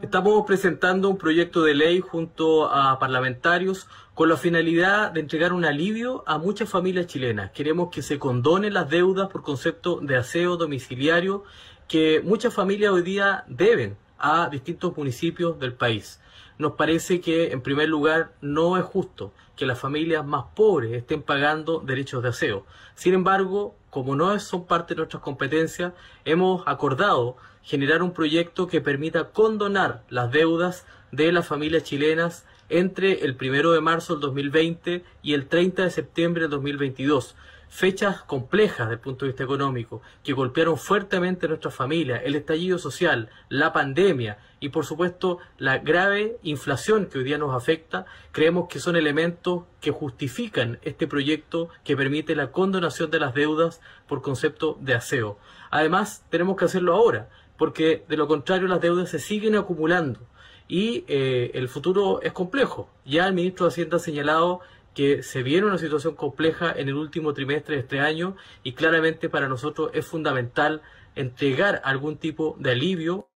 Estamos presentando un proyecto de ley junto a parlamentarios con la finalidad de entregar un alivio a muchas familias chilenas. Queremos que se condonen las deudas por concepto de aseo domiciliario que muchas familias hoy día deben a distintos municipios del país. Nos parece que, en primer lugar, no es justo que las familias más pobres estén pagando derechos de aseo. Sin embargo, como no son parte de nuestras competencias, hemos acordado generar un proyecto que permita condonar las deudas de las familias chilenas entre el 1 de marzo del 2020 y el 30 de septiembre del 2022 fechas complejas desde el punto de vista económico, que golpearon fuertemente nuestra familia, el estallido social, la pandemia y por supuesto la grave inflación que hoy día nos afecta, creemos que son elementos que justifican este proyecto que permite la condonación de las deudas por concepto de aseo. Además, tenemos que hacerlo ahora porque de lo contrario las deudas se siguen acumulando y eh, el futuro es complejo. Ya el ministro de Hacienda ha señalado que se viene una situación compleja en el último trimestre de este año y claramente para nosotros es fundamental entregar algún tipo de alivio